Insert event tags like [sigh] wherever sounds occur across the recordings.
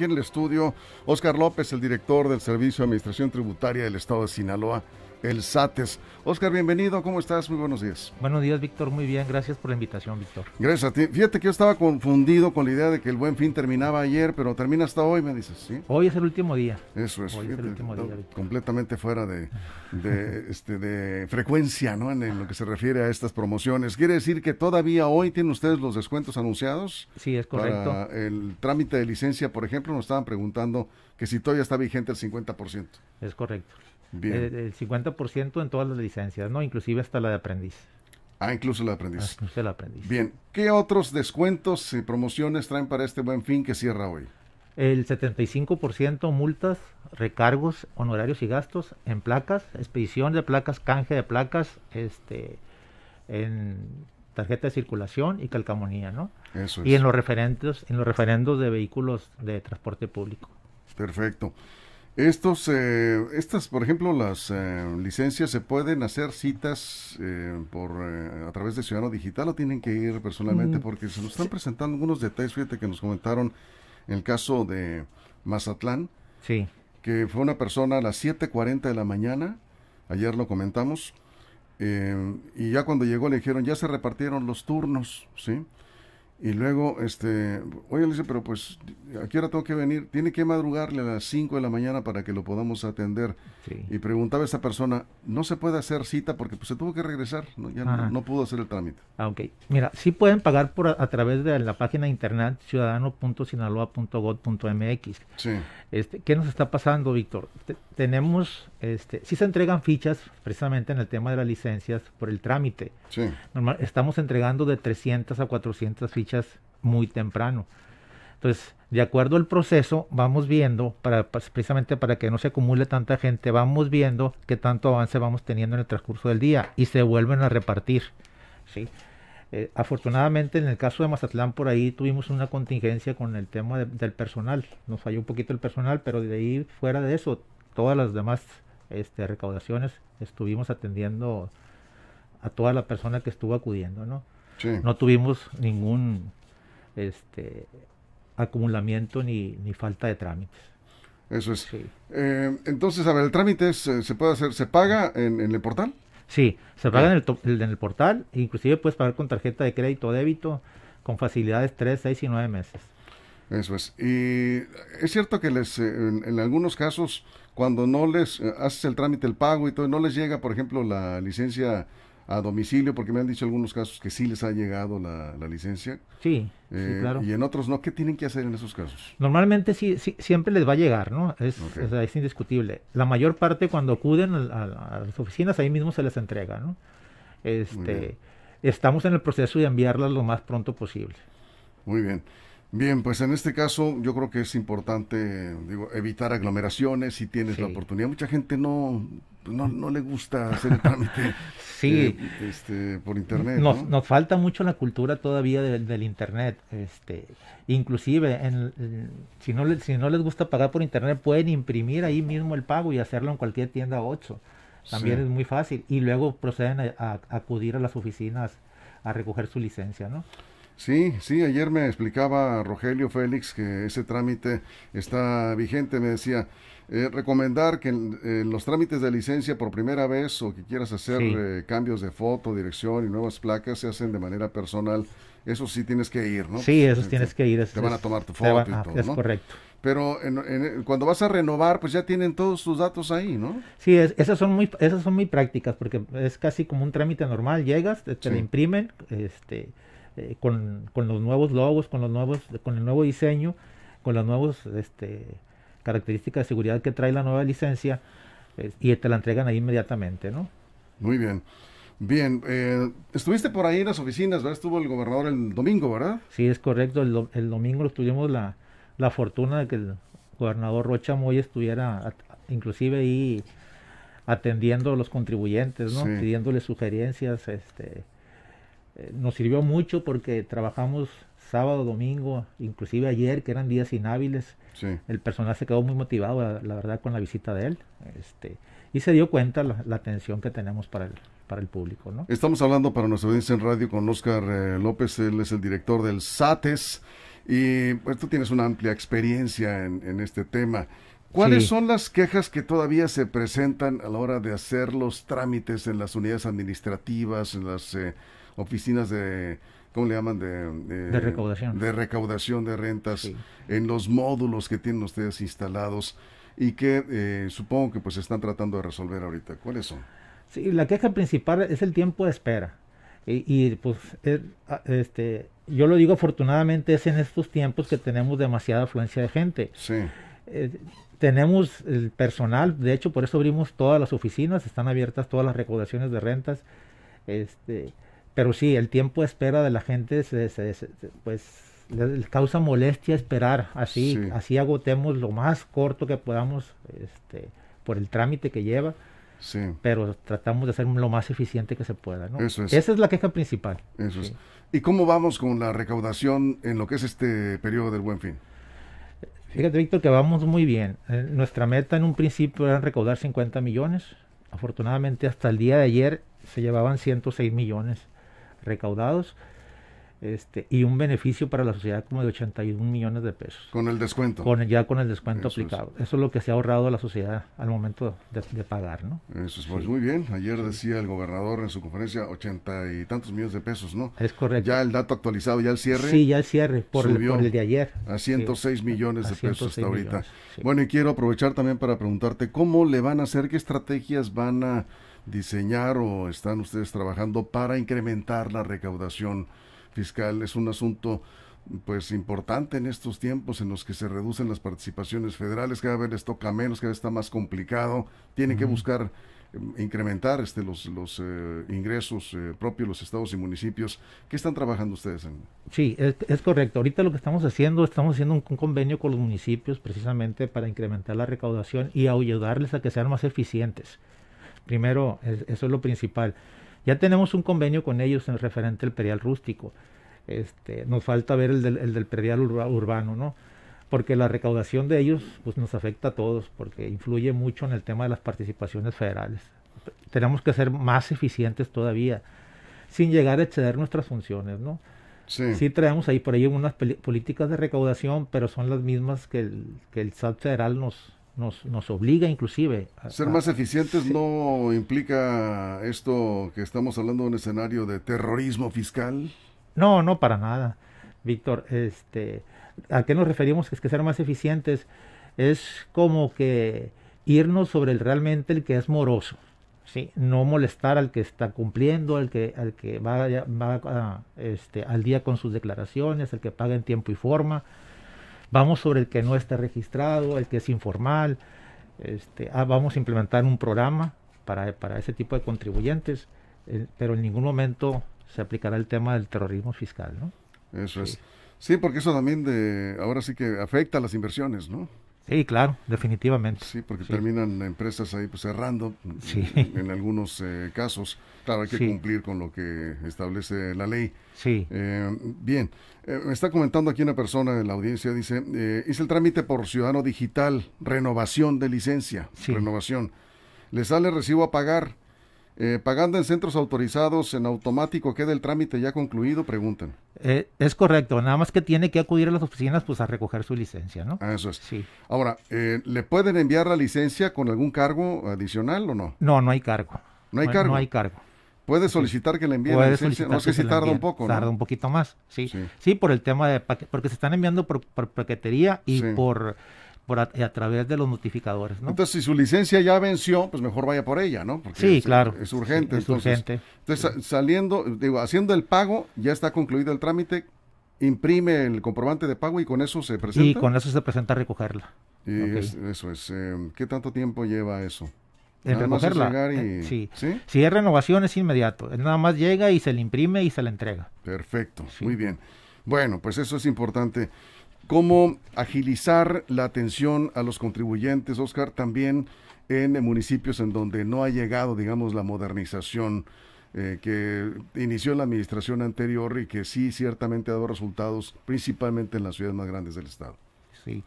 aquí en el estudio Oscar López, el director del Servicio de Administración Tributaria del Estado de Sinaloa el SATES. Oscar, bienvenido, ¿cómo estás? Muy buenos días. Buenos días, Víctor, muy bien, gracias por la invitación, Víctor. Gracias a ti. Fíjate que yo estaba confundido con la idea de que el buen fin terminaba ayer, pero termina hasta hoy, me dices, ¿sí? Hoy es el último día. Eso es. Hoy es el último día, Completamente fuera de, [laughs] este, de, frecuencia, ¿no? En, lo que se refiere a estas promociones. ¿Quiere decir que todavía hoy tienen ustedes los descuentos anunciados? Sí, es correcto. Para el trámite de licencia, por ejemplo, nos estaban preguntando que si todavía está vigente el 50%. Es correcto. Eh, el 50% en todas las licencias, ¿no? Inclusive hasta ah, la de aprendiz. Ah, incluso la de aprendiz. Bien, ¿qué otros descuentos y promociones traen para este buen fin que cierra hoy? El 75% multas, recargos, honorarios y gastos en placas, expedición de placas, canje de placas, este, en tarjeta de circulación y calcamonía, ¿no? Eso es. Y en los referentes, en los referendos de vehículos de transporte público. Perfecto. Estos, eh, estas, por ejemplo, las eh, licencias se pueden hacer citas eh, por a través de Ciudadano Digital o tienen que ir personalmente mm, porque se nos están presentando algunos detalles, fíjate que nos comentaron el caso de Mazatlán, sí. que fue una persona a las 7.40 de la mañana, ayer lo comentamos, y ya cuando llegó le dijeron, ya se repartieron los turnos, ¿sí? Y luego, este, oye, le dice, pero pues, aquí qué tengo que venir? Tiene que madrugarle a las 5 de la mañana para que lo podamos atender. Y preguntaba a esta persona, ¿no se puede hacer cita? Porque pues, se tuvo que regresar, ¿no? ya no, pudo hacer el trámite. Ah, ok. Mira, sí pueden pagar por a, través de la página de internet ciudadano.sinaloa.gov.mx. Sí. Este, ¿Qué nos está pasando, Víctor? tenemos, este, sí se entregan fichas precisamente en el tema de las licencias por el trámite. Sí. Normal, estamos entregando de 300 a 400 fichas muy temprano. Entonces, de acuerdo al proceso, vamos viendo, pues, precisamente para que no se acumule tanta gente, vamos viendo qué tanto avance vamos teniendo en el transcurso del día y se vuelven a repartir. ¿sí? Eh, afortunadamente, en el caso de Mazatlán, por ahí tuvimos una contingencia con el tema del personal. Nos falló un poquito el personal, pero de ahí fuera de eso, todas las demás este, recaudaciones estuvimos atendiendo a toda la persona que estuvo acudiendo, ¿no? No tuvimos ningún este, acumulamiento ni, falta de trámites. Eso es. Eh, entonces, a ver, el trámite eh, se puede hacer, se paga en, el portal. Sí, se paga en, el, en el portal, inclusive puedes pagar con tarjeta de crédito o débito con facilidades 3, 6 y 9 meses. Eso es. Y es cierto que les, eh, en, algunos casos, cuando no les haces el trámite, el pago y todo, no les llega, por ejemplo, la licencia a domicilio, porque me han dicho algunos casos que sí les ha llegado la, licencia. Sí, eh, claro. Y en otros no, ¿qué tienen que hacer en esos casos? Normalmente sí, siempre les va a llegar, ¿no? Es, indiscutible. La mayor parte cuando acuden a, a, las oficinas, ahí mismo se les entrega, ¿no? Este, estamos en el proceso de enviarlas lo más pronto posible. Muy bien. Bien, pues en este caso yo creo que es importante digo, evitar aglomeraciones si tienes la oportunidad. Mucha gente pues no, no, le gusta hacer el trámite [laughs] eh, este, por internet. Nos, ¿no? nos, falta mucho la cultura todavía del, internet. Este, inclusive, en, si, no, si no les gusta pagar por internet, pueden imprimir ahí mismo el pago y hacerlo en cualquier tienda 8. También es muy fácil. Y luego proceden a, a acudir a las oficinas a recoger su licencia, ¿no? Sí, sí, ayer me explicaba Rogelio Félix que ese trámite está vigente, me decía, eh, recomendar que eh, los trámites de licencia por primera vez o que quieras hacer eh, cambios de foto, dirección y nuevas placas se hacen de manera personal, eso sí tienes que ir, ¿no? Sí, pues, eso tienes que ir. te van a tomar tu foto y ah, todo, Es correcto. Pero cuando vas a renovar, pues ya tienen todos tus datos ahí, ¿no? Sí, esas, son muy, esas son muy prácticas porque es casi como un trámite normal, llegas, te, imprimen, este eh, con, con, los nuevos logos, con, los nuevos, con el nuevo diseño, con las nuevas este, características de seguridad que trae la nueva licencia y te la entregan ahí inmediatamente, ¿no? Muy bien. Bien, eh, estuviste por ahí en las oficinas, ¿verdad? Estuvo el gobernador el domingo, ¿verdad? Sí, es correcto. El, domingo tuvimos la, la fortuna de que el gobernador Rocha Moy estuviera inclusive ahí atendiendo a los contribuyentes, ¿no? Pidiéndoles sugerencias, este, eh, nos sirvió mucho porque trabajamos sábado, domingo, inclusive ayer, que eran días inhábiles. El personal se quedó muy motivado, la, verdad, con la visita de él. Este, y se dio cuenta la, atención que tenemos para el, para el público. Estamos hablando para nuestra audiencia en radio con Oscar eh, López, él es el director del SATES. Y pues tú tienes una amplia experiencia en, este tema. ¿Cuáles son las quejas que todavía se presentan a la hora de hacer los trámites en las unidades administrativas, en las eh, oficinas de, ¿cómo le llaman? De, recaudación. De recaudación de rentas, en los módulos que tienen ustedes instalados y que eh, supongo que pues están tratando de resolver ahorita. ¿Cuáles son? Sí, la queja principal es el tiempo de espera. Y, pues, eh, ah, este, yo lo digo afortunadamente es en estos tiempos que tenemos demasiada afluencia de gente. Sí. Eh, tenemos el personal, de hecho por eso abrimos todas las oficinas, están abiertas todas las recaudaciones de rentas. Este, pero sí, el tiempo de espera de la gente pues causa molestia esperar, así, así agotemos lo más corto que podamos este, por el trámite que lleva. Sí. Pero tratamos de ser lo más eficiente que se pueda. Esa es la queja principal. Eso ¿Y cómo vamos con la recaudación en lo que es este periodo del buen fin? Fíjate, Víctor, que vamos muy bien. Eh, nuestra meta en un principio era recaudar 50 millones. Afortunadamente, hasta el día de ayer se llevaban 106 millones recaudados este, y un beneficio para la sociedad como de 81 millones de pesos. Con el descuento. Con, ya con el descuento aplicado. Eso es lo que se ha ahorrado a la sociedad al momento de, pagar, ¿no? Eso es pues, muy bien. Ayer decía el gobernador en su conferencia 80 y tantos millones de pesos, ¿no? Es correcto. Ya el dato actualizado, ya el cierre. Sí, ya el cierre, por, el, de ayer. A 106 millones de pesos hasta ahorita. Bueno, y quiero aprovechar también para preguntarte, ¿cómo le van a hacer, qué estrategias van a diseñar o están ustedes trabajando para incrementar la recaudación fiscal? Es un asunto pues importante en estos tiempos en los que se reducen las participaciones federales, cada vez les toca menos, cada vez está más complicado, tienen que buscar em, incrementar este, los, los eh, ingresos eh, propios los estados y municipios. ¿Qué están trabajando ustedes? En? Sí, es, correcto. Ahorita lo que estamos haciendo, estamos haciendo un, convenio con los municipios precisamente para incrementar la recaudación y ayudarles a que sean más eficientes. Primero, eso es lo principal. Ya tenemos un convenio con ellos en referente al predial rústico. Este, nos falta ver el del, el urbano, ¿no? Porque la recaudación de ellos pues, nos afecta a todos, porque influye mucho en el tema de las participaciones federales. Tenemos que ser más eficientes todavía, sin llegar a exceder nuestras funciones, ¿no? Sí. traemos ahí por ahí unas políticas de recaudación, pero son las mismas que que el SAT federal nos, nos, obliga inclusive. A, Ser más eficientes no implica esto que estamos hablando de un escenario de terrorismo fiscal. No, no, para nada. Víctor, este, ¿a qué nos referimos? Es que ser más eficientes es como que irnos sobre el realmente el que es moroso, ¿sí? no molestar al que está cumpliendo, al que, al que va, va este, al día con sus declaraciones, al que paga en tiempo y forma, Vamos sobre el que no está registrado, el que es informal. Este, ah, vamos a implementar un programa para, ese tipo de contribuyentes, eh, pero en ningún momento se aplicará el tema del terrorismo fiscal, ¿no? Eso es. Sí, porque eso también de, ahora sí que afecta a las inversiones, ¿no? Sí, claro, definitivamente. Sí, porque terminan empresas ahí pues, cerrando en algunos eh, casos. Claro, hay que cumplir con lo que establece la ley. Sí. Eh, bien, eh, me está comentando aquí una persona de la audiencia, dice, hice el trámite por Ciudadano Digital, renovación de licencia, renovación. Le sale recibo a pagar, eh, pagando en centros autorizados, en automático queda el trámite ya concluido, preguntan. Eh, es correcto, nada más que tiene que acudir a las oficinas pues a recoger su licencia, ¿no? Ah, eso es. Sí. Ahora, eh, ¿le pueden enviar la licencia con algún cargo adicional o no? No, no hay cargo. No hay cargo. No hay cargo. Puede solicitar que le envíen la licencia. No sé si tarda un poco, ¿no? Tarda un poquito más, sí. Sí, por el tema de. Porque se están enviando por, paquetería y por a, través de los notificadores. ¿no? Entonces, si su licencia ya venció, pues mejor vaya por ella, ¿no? Porque sí, es, claro. Es urgente. Es entonces, urgente. Entonces, saliendo, digo, haciendo el pago, ya está concluido el trámite, imprime el comprobante de pago y con eso se presenta. Y con eso se presenta a recogerla. Y eso es. Eh, ¿Qué tanto tiempo lleva eso? En recogerla. Eh, sí. Si es renovación es inmediato. Nada más llega y se le imprime y se le entrega. Perfecto, muy bien. Bueno, pues eso es importante cómo agilizar la atención a los contribuyentes, Oscar, también en municipios en donde no ha llegado, digamos, la modernización eh, que inició la administración anterior y que sí ciertamente ha dado resultados, principalmente en las ciudades más grandes del estado. Sí.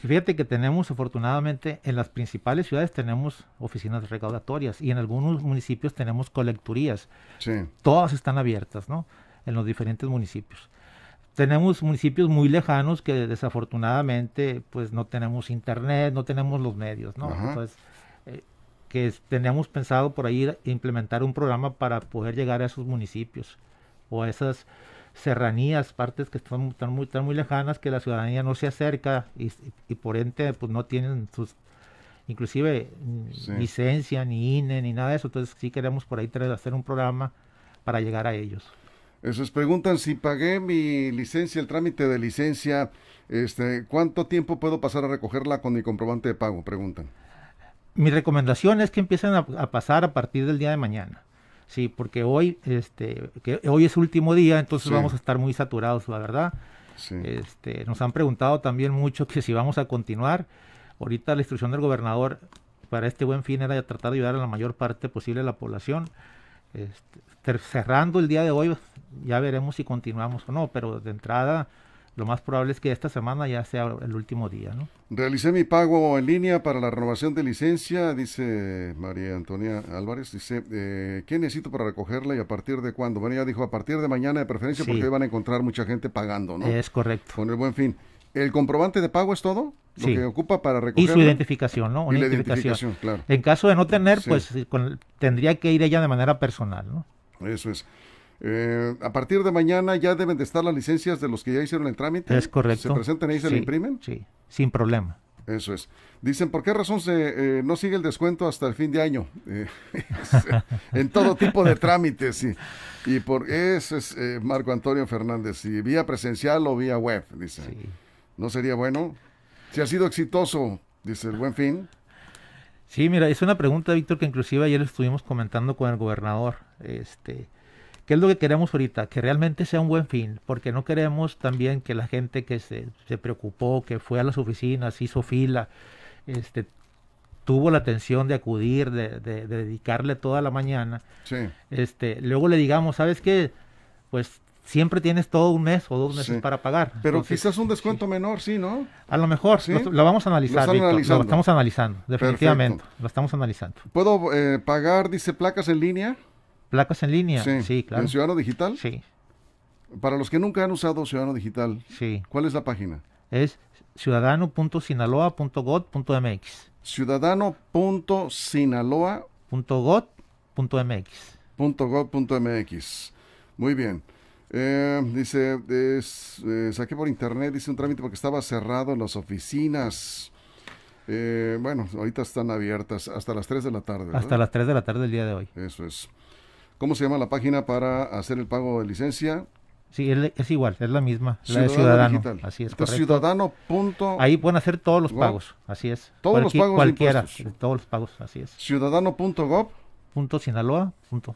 Fíjate que tenemos, afortunadamente, en las principales ciudades tenemos oficinas recaudatorias y en algunos municipios tenemos colecturías. Sí. Todas están abiertas, ¿no? En los diferentes municipios tenemos municipios muy lejanos que desafortunadamente pues no tenemos internet, no tenemos los medios, ¿no? Entonces, eh, que teníamos pensado por ahí implementar un programa para poder llegar a esos municipios o a esas serranías, partes que están, muy, muy lejanas, que la ciudadanía no se acerca y, por ende pues no tienen sus inclusive licencia, ni INE, ni nada de eso. Entonces sí queremos por ahí hacer un programa para llegar a ellos preguntan si pagué mi licencia, el trámite de licencia, este, ¿cuánto tiempo puedo pasar a recogerla con mi comprobante de pago? Preguntan. Mi recomendación es que empiecen a, pasar a partir del día de mañana. Sí, porque hoy, este, que hoy es último día, entonces vamos a estar muy saturados, la verdad. Este, nos han preguntado también mucho que si vamos a continuar. Ahorita la instrucción del gobernador para este buen fin era tratar de ayudar a la mayor parte posible de la población. Este, cerrando el día de hoy, ya veremos si continuamos o no, pero de entrada lo más probable es que esta semana ya sea el último día. ¿no? Realicé mi pago en línea para la renovación de licencia, dice María Antonia Álvarez. Dice, eh, ¿qué necesito para recogerla y a partir de cuándo? Bueno, ya dijo, a partir de mañana de preferencia, porque van a encontrar mucha gente pagando, ¿no? Es correcto. Con el buen fin. ¿El comprobante de pago es todo? Lo que ocupa para recoger Y su identificación, ¿no? y la identificación, claro. En caso de no tener, pues tendría que ir ella de manera personal, ¿no? Eso es. Eh, a partir de mañana ya deben de estar las licencias de los que ya hicieron el trámite. Es correcto. ¿Se presentan ahí y se le imprimen? Sí, sin problema. Eso es. Dicen, ¿por qué razón se, eh, no sigue el descuento hasta el fin de año? [laughs] Eh, [laughs] en todo tipo de trámites. Y, y por eso es Marco Antonio Fernández, y vía presencial o vía web, dice. ¿No sería bueno? Si ha sido exitoso, dice el buen fin. Sí, mira, es una pregunta, Víctor, que inclusive ayer estuvimos comentando con el gobernador. Este, ¿Qué es lo que queremos ahorita? Que realmente sea un buen fin, porque no queremos también que la gente que se, se preocupó, que fue a las oficinas, hizo fila, este, tuvo la atención de acudir, de, de dedicarle toda la mañana, sí. este, luego le digamos, ¿sabes qué? Pues siempre tienes todo un mes o dos meses para pagar. Pero quizás un descuento menor, sí, ¿no? A lo mejor, lo, vamos a analizar. Lo, lo estamos analizando, definitivamente. Lo estamos analizando. ¿Puedo eh, pagar, dice, placas en línea? Placas en línea, sí, claro. ¿En Ciudadano Digital? Sí. Para los que nunca han usado Ciudadano Digital, sí. ¿cuál es la página? Es ciudadano.sinaloa.gov.mx. Ciudadano.sinaloa.gov.mx. punto Muy bien. Eh, dice, es, eh, saqué por internet, hice un trámite porque estaba cerrado en las oficinas. Eh, bueno, ahorita están abiertas hasta las 3 de la tarde. Hasta las 3 de la tarde el día de hoy. Eso es. ¿Cómo se llama la página para hacer el pago de licencia? Sí, es, igual, es la misma, Ciudadano Así es, Ciudadano. Ahí pueden hacer todos los pagos, así es. Todos los pagos cualquiera, todos los pagos, así es. Ciudadano.gov. Punto Sinaloa. Punto.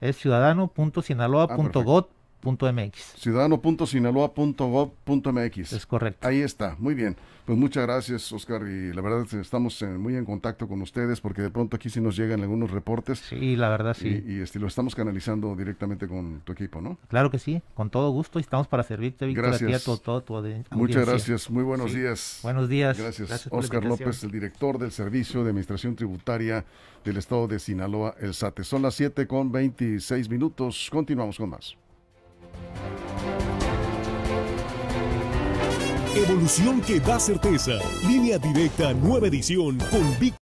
Es ciudadano.sinaloa.gob .mx. Ciudadano.sinaloa.gov.mx. Es correcto. Ahí está, muy bien. Pues muchas gracias, Oscar, y la verdad estamos muy en contacto con ustedes porque de pronto aquí sí nos llegan algunos reportes. Sí, la verdad sí. Y, este, lo estamos canalizando directamente con tu equipo, ¿no? Claro que sí, con todo gusto y estamos para servirte, gracias. todo, tu Muchas gracias, muy buenos días. Buenos días. Gracias, Oscar López, el director del Servicio de Administración Tributaria del Estado de Sinaloa, el SATE. Son las 7 con 26 minutos, continuamos con más. Evolución que da certeza. Línea directa, nueva edición con Víctor.